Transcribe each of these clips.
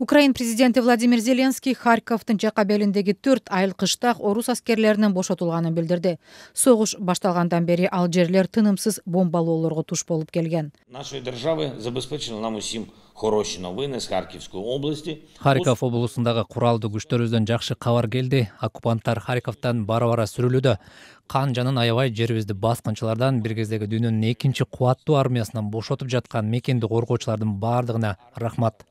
украин президенти владимир зеленский харьковтын жака белиндеги төрт айыл штаб орус аскерлеринен бошотулганын билдирди согуш башталгандан бери ал жерлер тынымсыз бомбалоолорго туш болуп келген нашей державы забеспечили нам усім хороший новини з харківської області харьков облусундагы куралдуу күчтөрүбүздөн жакшы кабар келди оккупанттар харьковтан бара бара сүрүлүүдө кан жанын аябай жерибизди баскынчылардан бир кездеги дүйнөнүн экинчи кубаттуу армиясынан бошотуп жаткан мекенди коргоочулардын баардыгына рахмат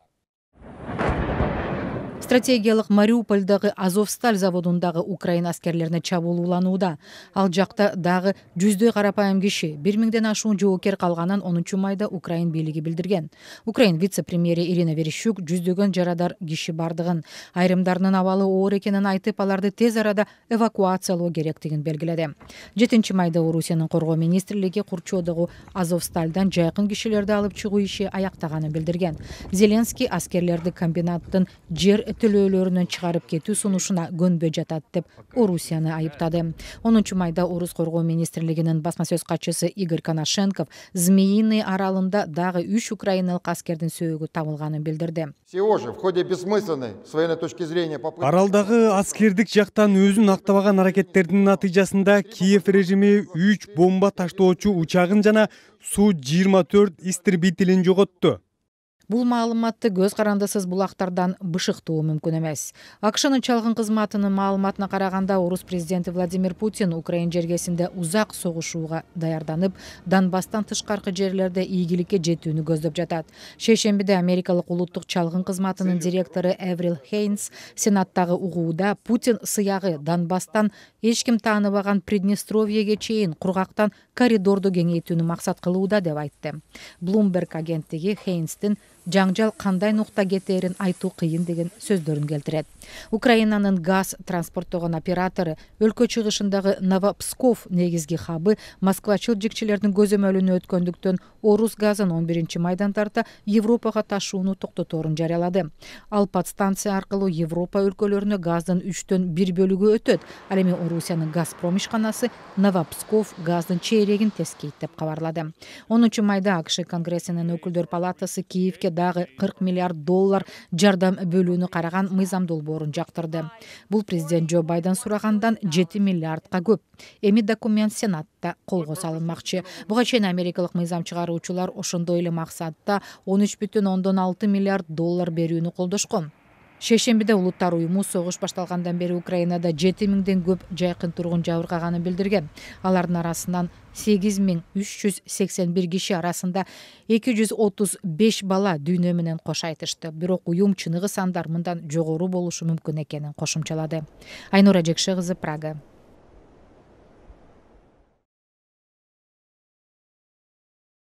стратегиялык Мариупольдағы азовсталь заводундагы украин аскерлерине чабуул уланууда ал жакта дагы жүздөй карапайым киши бир миңден ашуун жоокер калганын онунчу майда украин бийлиги билдирген украин вице премьери ирина верещук жүздөгөн жарадар киши бардыгын айрымдарынын абалы оор экенин айтып аларды тез арада эвакуациялоо керектигин белгиледи жетинчи майда орусиянын коргоо министрлиги курчоодогу азовстальдан жайкын кишилерди алып чыгуу иши аяктаганын билдирген зеленский аскерлерди комбинаттын жер төлөөлөрүнөн чыгарып кетүү сунушуна көнбөй жатат деп орусияны айыптады онунчу майда орус коргоо министрлигинин басма сөз катчысы игорь конашенков змеиный аралында дагы үч украиналык аскердин сөөгү табылганын билдирди всего же в ходе бессмысленной с военной точки зрения попытки аралдагы аскердик жактан өзүн актабаган аракеттердин натыйжасында киев режими үч бомба таштоочу учагын жана су жыйырма төрт истребителин жоготту бул маалыматты көз карандысыз булактардан бышыктоо мүмкүн эмес акшнын чалгын кызматынын маалыматына караганда орус президенти владимир путин украин жергесинде узак согушууга даярданып донбасстан тышкаркы жерлерде ийгиликке жетүүнү көздөп жатат шейшембиде америкалык улуттук чалгын кызматынын директору эврил хейнс сенаттагы угууда путин сыягы донбасстан эч ким тааныбаган приднестровьеге чейин кургактан коридорду кеңейтүүнү максат кылууда деп айтты блумберг агенттиги хейнстин жаңжал кандай нукта кетээрин айтуу кыйын деген сөздөрүн келтирет украинанын газ транспорттогон оператору өлкө чыгышындагы новопсков негизги хабы москвачыл жикчилердин көзөмөлүнө өткөндүктөн орус газын он биринчи майдан тарта европага ташууну токтотоорун жарыялады ал подстанция аркылуу европа өлкөлөрүнө газдын үчтөн бир бөлүгү өтөт ал эми орусиянын газпром ишканасы новопсков газдын чейрегин тескейт деп кабарлады онунчу майда акш конгрессинин өкүлдөр палатасы киевке дагы кырк миллиард доллар жардам бөлүүнү караган мыйзам долбоорун жактырды бул президент жо байден сурагандан жети миллиардка көп эми документ сенатта колго салынмакчы буга чейин америкалык мыйзам чыгаруучулар ошондой эле максатта он үч бүтүн ондон алты миллиард доллар берүүнү колдошкон шейшембиде улуттар уюму согуш башталгандан бери украинада жети миңден көп жайкын тургун жабыркаганын билдирген алардын арасынан сегиз миң үч жүз сексен бир киши арасында эки жүз отуз беш бала дүйнө менен кош айтышты бирок уюм чыныгы сандар мындан жогору болушу мүмкүн экенин кошумчалады айнура жекше кызы прага